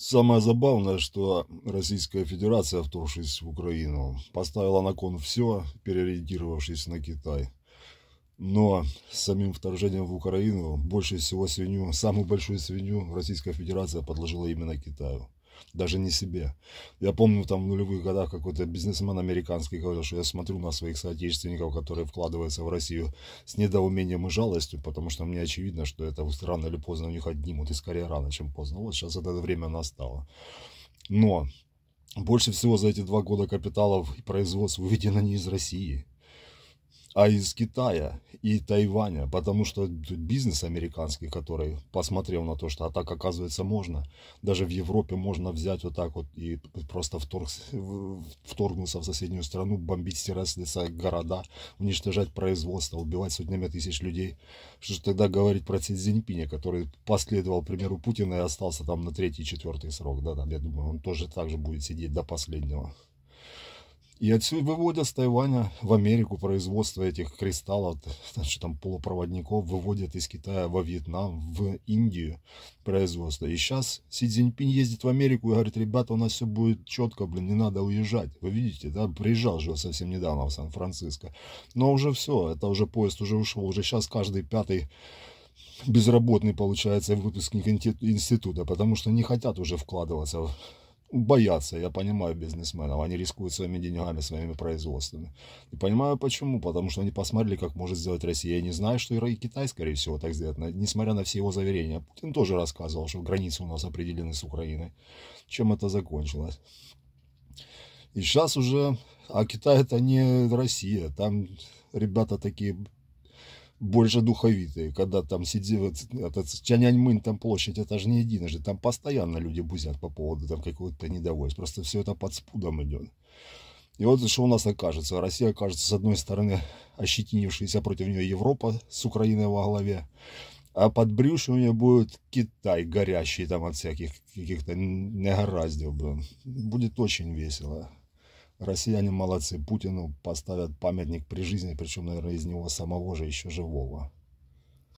Самое забавное, что Российская Федерация, вторгшись в Украину, поставила на кон все, переориентировавшись на Китай. Но с самим вторжением в Украину больше всего свинью, самую большую свинью Российская Федерация подложила именно Китаю даже не себе. Я помню там в нулевых годах какой-то бизнесмен американский говорил, что я смотрю на своих соотечественников, которые вкладываются в Россию с недоумением и жалостью, потому что мне очевидно, что это рано или поздно у них отнимут, и скорее рано, чем поздно. Вот сейчас это время настало. Но больше всего за эти два года капиталов и производств выведено не из России – а из Китая и Тайваня, потому что бизнес американский, который посмотрел на то, что а так оказывается можно, даже в Европе можно взять вот так вот и просто вторг, вторгнуться в соседнюю страну, бомбить, стирать города, уничтожать производство, убивать сотнями тысяч людей. Что же тогда говорить про Си Цзиньпиня, который последовал примеру Путина и остался там на третий, четвертый срок, да, там, я думаю, он тоже так же будет сидеть до последнего. И отсюда выводят с Тайваня в Америку производство этих кристаллов, значит, там полупроводников, выводят из Китая во Вьетнам, в Индию производство. И сейчас Си Цзиньпинь ездит в Америку и говорит, ребята, у нас все будет четко, блин, не надо уезжать. Вы видите, да, приезжал же совсем недавно в Сан-Франциско. Но уже все, это уже поезд уже ушел, уже сейчас каждый пятый безработный получается выпускник института, потому что не хотят уже вкладываться боятся, я понимаю бизнесменов, они рискуют своими деньгами, своими производствами. И понимаю почему, потому что они посмотрели, как может сделать Россия. Я не знаю, что и Китай, скорее всего, так сделает, несмотря на все его заверения. Путин тоже рассказывал, что границы у нас определены с Украиной. Чем это закончилось? И сейчас уже, а Китай это не Россия, там ребята такие больше духовитые, когда там сидит этот Чаняньмын, там площадь, это же не единожды, там постоянно люди бузят по поводу там какого-то недовольства, просто все это под спудом идет. И вот что у нас окажется. Россия окажется, с одной стороны, ощетинившаяся против нее Европа с Украиной во главе, а под брюшем у нее будет Китай, горящий там от всяких каких-то негораздев, Будет очень весело. Россияне молодцы. Путину поставят памятник при жизни, причем, наверное, из него самого же еще живого.